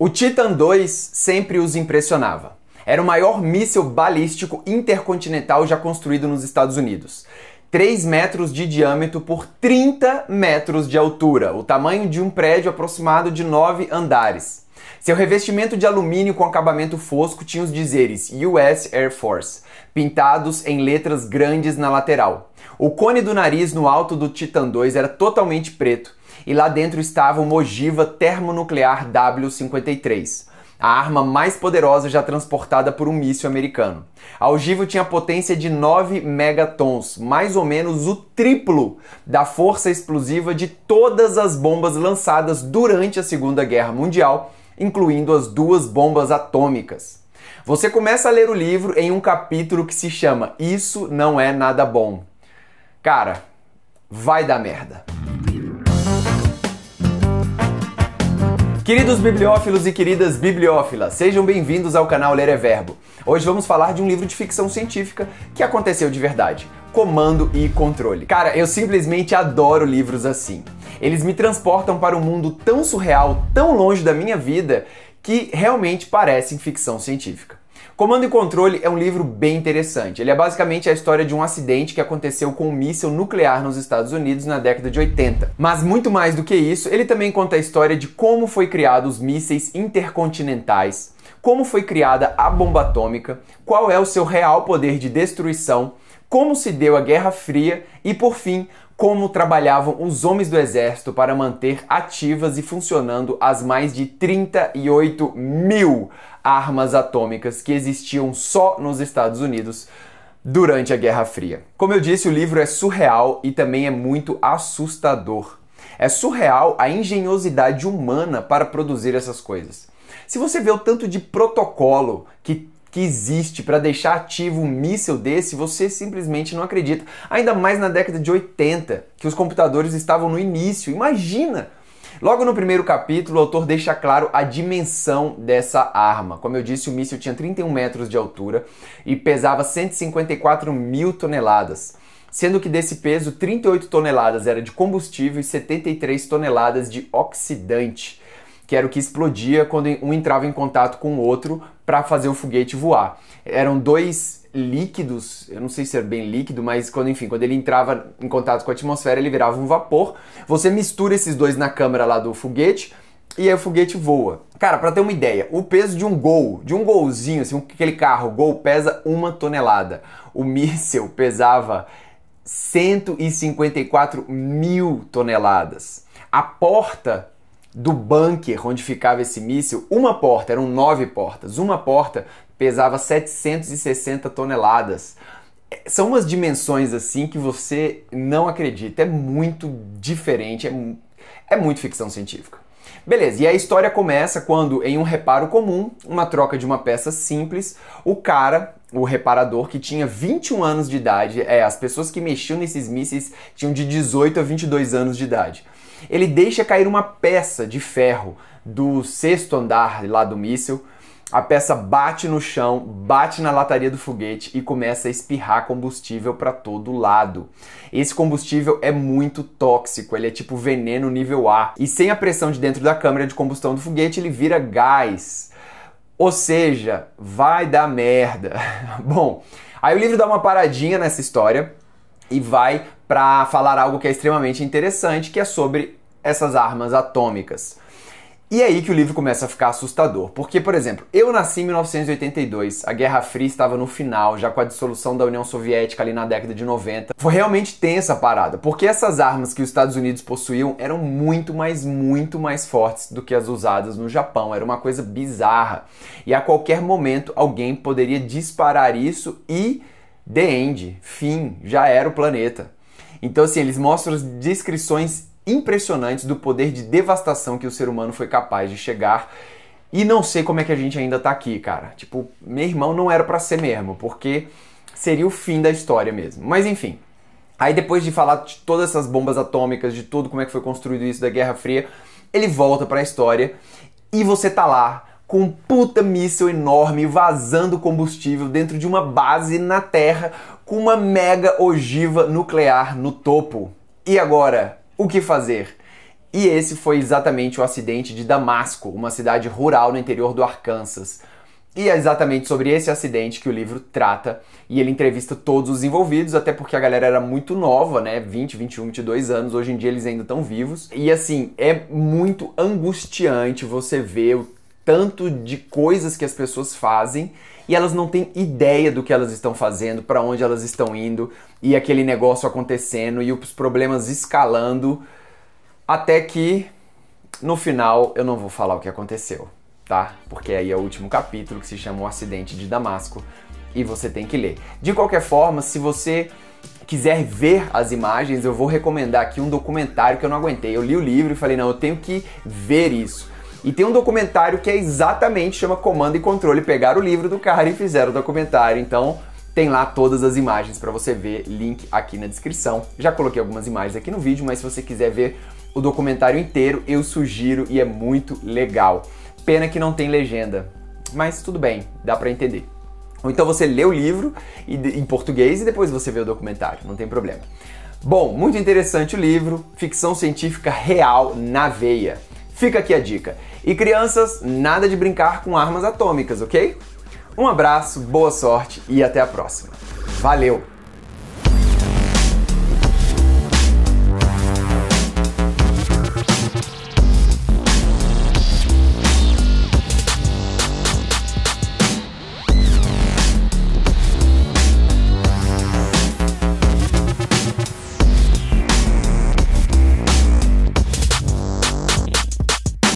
O Titan II sempre os impressionava. Era o maior míssil balístico intercontinental já construído nos Estados Unidos. 3 metros de diâmetro por 30 metros de altura, o tamanho de um prédio aproximado de 9 andares. Seu revestimento de alumínio com acabamento fosco tinha os dizeres US Air Force, pintados em letras grandes na lateral. O cone do nariz no alto do Titan II era totalmente preto e lá dentro estava uma ogiva termonuclear W53 a arma mais poderosa já transportada por um míssil americano. A ogiva tinha potência de 9 megatons, mais ou menos o triplo da força explosiva de todas as bombas lançadas durante a Segunda Guerra Mundial incluindo as duas bombas atômicas. Você começa a ler o livro em um capítulo que se chama Isso Não É Nada Bom. Cara, vai dar merda. Queridos bibliófilos e queridas bibliófilas, sejam bem-vindos ao canal Ler é Verbo. Hoje vamos falar de um livro de ficção científica que aconteceu de verdade: Comando e Controle. Cara, eu simplesmente adoro livros assim. Eles me transportam para um mundo tão surreal, tão longe da minha vida, que realmente parecem ficção científica. Comando e Controle é um livro bem interessante. Ele é basicamente a história de um acidente que aconteceu com um míssil nuclear nos Estados Unidos na década de 80. Mas muito mais do que isso, ele também conta a história de como foi criados os mísseis intercontinentais, como foi criada a bomba atômica, qual é o seu real poder de destruição como se deu a Guerra Fria e, por fim, como trabalhavam os homens do exército para manter ativas e funcionando as mais de 38 mil armas atômicas que existiam só nos Estados Unidos durante a Guerra Fria. Como eu disse, o livro é surreal e também é muito assustador. É surreal a engenhosidade humana para produzir essas coisas. Se você vê o tanto de protocolo que que existe para deixar ativo um míssil desse, você simplesmente não acredita. Ainda mais na década de 80, que os computadores estavam no início. Imagina! Logo no primeiro capítulo, o autor deixa claro a dimensão dessa arma. Como eu disse, o míssil tinha 31 metros de altura e pesava 154 mil toneladas sendo que desse peso 38 toneladas era de combustível e 73 toneladas de oxidante que era o que explodia quando um entrava em contato com o outro para fazer o foguete voar. Eram dois líquidos, eu não sei se era bem líquido, mas quando enfim, quando ele entrava em contato com a atmosfera, ele virava um vapor. Você mistura esses dois na câmera lá do foguete e aí o foguete voa. Cara, para ter uma ideia, o peso de um gol, de um golzinho, assim, aquele carro gol pesa uma tonelada. O míssil pesava 154 mil toneladas. A porta do bunker onde ficava esse míssil, uma porta, eram nove portas, uma porta pesava 760 toneladas. É, são umas dimensões assim que você não acredita, é muito diferente, é, é muito ficção científica. Beleza, e a história começa quando, em um reparo comum, uma troca de uma peça simples, o cara, o reparador que tinha 21 anos de idade, é, as pessoas que mexiam nesses mísseis tinham de 18 a 22 anos de idade ele deixa cair uma peça de ferro do sexto andar lá do míssil. A peça bate no chão, bate na lataria do foguete e começa a espirrar combustível para todo lado. Esse combustível é muito tóxico, ele é tipo veneno nível A. E sem a pressão de dentro da câmara de combustão do foguete, ele vira gás. Ou seja, vai dar merda. Bom, aí o livro dá uma paradinha nessa história e vai para falar algo que é extremamente interessante, que é sobre essas armas atômicas. E é aí que o livro começa a ficar assustador, porque, por exemplo, eu nasci em 1982, a Guerra Fria estava no final, já com a dissolução da União Soviética ali na década de 90. Foi realmente tensa a parada, porque essas armas que os Estados Unidos possuíam eram muito, mais, muito mais fortes do que as usadas no Japão, era uma coisa bizarra. E a qualquer momento alguém poderia disparar isso e. The End, fim, já era o planeta. Então, assim, eles mostram as descrições impressionantes do poder de devastação que o ser humano foi capaz de chegar. E não sei como é que a gente ainda tá aqui, cara. Tipo, meu irmão não era para ser mesmo, porque seria o fim da história mesmo. Mas enfim. Aí depois de falar de todas essas bombas atômicas, de tudo como é que foi construído isso da Guerra Fria, ele volta para a história e você tá lá com um puta míssil enorme vazando combustível dentro de uma base na Terra com uma mega ogiva nuclear no topo. E agora, o que fazer? E esse foi exatamente o acidente de Damasco, uma cidade rural no interior do Arkansas. E é exatamente sobre esse acidente que o livro trata, e ele entrevista todos os envolvidos, até porque a galera era muito nova, né? 20, 21, 22 anos, hoje em dia eles ainda estão vivos. E assim, é muito angustiante você ver o tanto de coisas que as pessoas fazem e elas não têm ideia do que elas estão fazendo, para onde elas estão indo e aquele negócio acontecendo e os problemas escalando até que no final eu não vou falar o que aconteceu, tá? Porque aí é o último capítulo que se chama O Acidente de Damasco e você tem que ler. De qualquer forma, se você quiser ver as imagens, eu vou recomendar aqui um documentário que eu não aguentei. Eu li o livro e falei, não, eu tenho que ver isso. E tem um documentário que é exatamente chama Comando e Controle. Pegaram o livro do cara e fizeram o documentário. Então tem lá todas as imagens para você ver, link aqui na descrição. Já coloquei algumas imagens aqui no vídeo, mas se você quiser ver o documentário inteiro, eu sugiro e é muito legal. Pena que não tem legenda, mas tudo bem, dá para entender. Ou então você lê o livro em português e depois você vê o documentário, não tem problema. Bom, muito interessante o livro, ficção científica real na veia. Fica aqui a dica. E crianças, nada de brincar com armas atômicas, ok? Um abraço, boa sorte e até a próxima. Valeu!